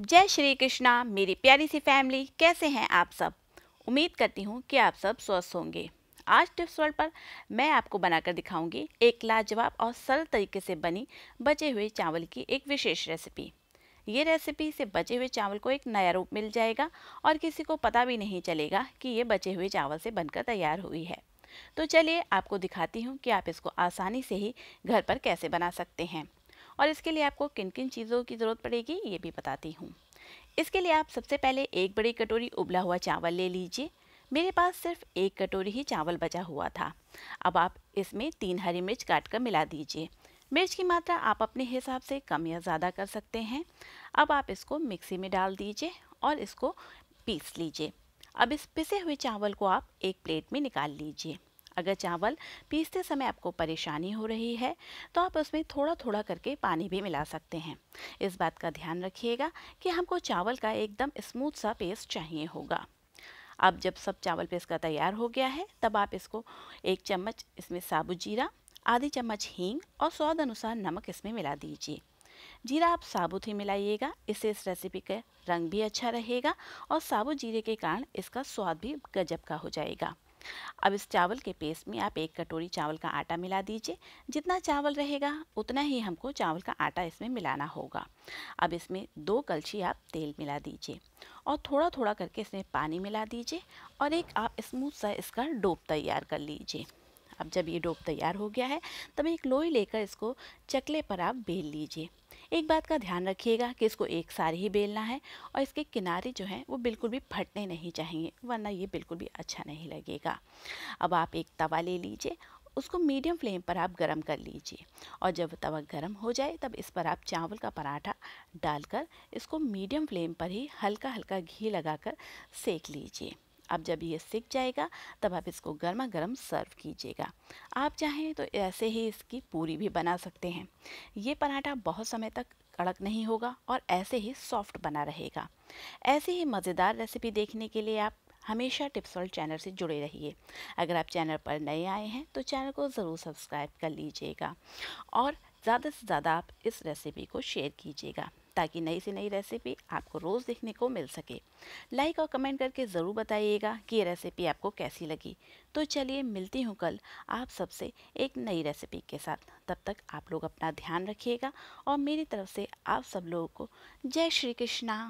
जय श्री कृष्णा मेरी प्यारी सी फैमिली कैसे हैं आप सब उम्मीद करती हूँ कि आप सब स्वस्थ होंगे आज टिप्स वर्ल्ड पर मैं आपको बनाकर दिखाऊंगी एक लाजवाब और सरल तरीके से बनी बचे हुए चावल की एक विशेष रेसिपी ये रेसिपी से बचे हुए चावल को एक नया रूप मिल जाएगा और किसी को पता भी नहीं चलेगा कि ये बचे हुए चावल से बनकर तैयार हुई है तो चलिए आपको दिखाती हूँ कि आप इसको आसानी से ही घर पर कैसे बना सकते हैं और इसके लिए आपको किन किन चीज़ों की ज़रूरत पड़ेगी ये भी बताती हूँ इसके लिए आप सबसे पहले एक बड़ी कटोरी उबला हुआ चावल ले लीजिए मेरे पास सिर्फ एक कटोरी ही चावल बचा हुआ था अब आप इसमें तीन हरी मिर्च काट कर मिला दीजिए मिर्च की मात्रा आप अपने हिसाब से कम या ज़्यादा कर सकते हैं अब आप इसको मिक्सी में डाल दीजिए और इसको पीस लीजिए अब इस पिसे हुए चावल को आप एक प्लेट में निकाल लीजिए अगर चावल पीसते समय आपको परेशानी हो रही है तो आप उसमें थोड़ा थोड़ा करके पानी भी मिला सकते हैं इस बात का ध्यान रखिएगा कि हमको चावल का एकदम स्मूथ सा पेस्ट चाहिए होगा अब जब सब चावल पेस्ट का तैयार हो गया है तब आप इसको एक चम्मच इसमें साबुत जीरा आधी चम्मच हींग और स्वाद अनुसार नमक इसमें मिला दीजिए जीरा आप साबुत ही मिलाइएगा इससे इस रेसिपी का रंग भी अच्छा रहेगा और साबुत जीरे के कारण इसका स्वाद भी गजब का हो जाएगा अब इस चावल के पेस्ट में आप एक कटोरी चावल का आटा मिला दीजिए जितना चावल रहेगा उतना ही हमको चावल का आटा इसमें मिलाना होगा अब इसमें दो कलछी आप तेल मिला दीजिए और थोड़ा थोड़ा करके इसमें पानी मिला दीजिए और एक आप स्मूथ सा इसका डोप तैयार कर लीजिए अब जब ये डोप तैयार हो गया है तब एक लोई लेकर इसको चकले पर आप बेल लीजिए एक बात का ध्यान रखिएगा कि इसको एक सार ही बेलना है और इसके किनारे जो हैं वो बिल्कुल भी फटने नहीं चाहिए वरना ये बिल्कुल भी अच्छा नहीं लगेगा अब आप एक तवा ले लीजिए उसको मीडियम फ्लेम पर आप गरम कर लीजिए और जब तवा गरम हो जाए तब इस पर आप चावल का पराठा डालकर इसको मीडियम फ्लेम पर ही हल्का हल्का घी लगाकर सेक लीजिए अब जब ये सीख जाएगा तब आप इसको गर्मा गर्म सर्व कीजिएगा आप चाहें तो ऐसे ही इसकी पूरी भी बना सकते हैं ये पराठा बहुत समय तक कड़क नहीं होगा और ऐसे ही सॉफ्ट बना रहेगा ऐसी ही मज़ेदार रेसिपी देखने के लिए आप हमेशा टिप्स वर्ल्ड चैनल से जुड़े रहिए अगर आप चैनल पर नए आए हैं तो चैनल को ज़रूर सब्सक्राइब कर लीजिएगा और ज़्यादा से ज़्यादा आप इस रेसिपी को शेयर कीजिएगा ताकि नई से नई रेसिपी आपको रोज़ देखने को मिल सके लाइक और कमेंट करके ज़रूर बताइएगा कि ये रेसिपी आपको कैसी लगी तो चलिए मिलती हूँ कल आप सबसे एक नई रेसिपी के साथ तब तक आप लोग अपना ध्यान रखिएगा और मेरी तरफ से आप सब लोगों को जय श्री कृष्णा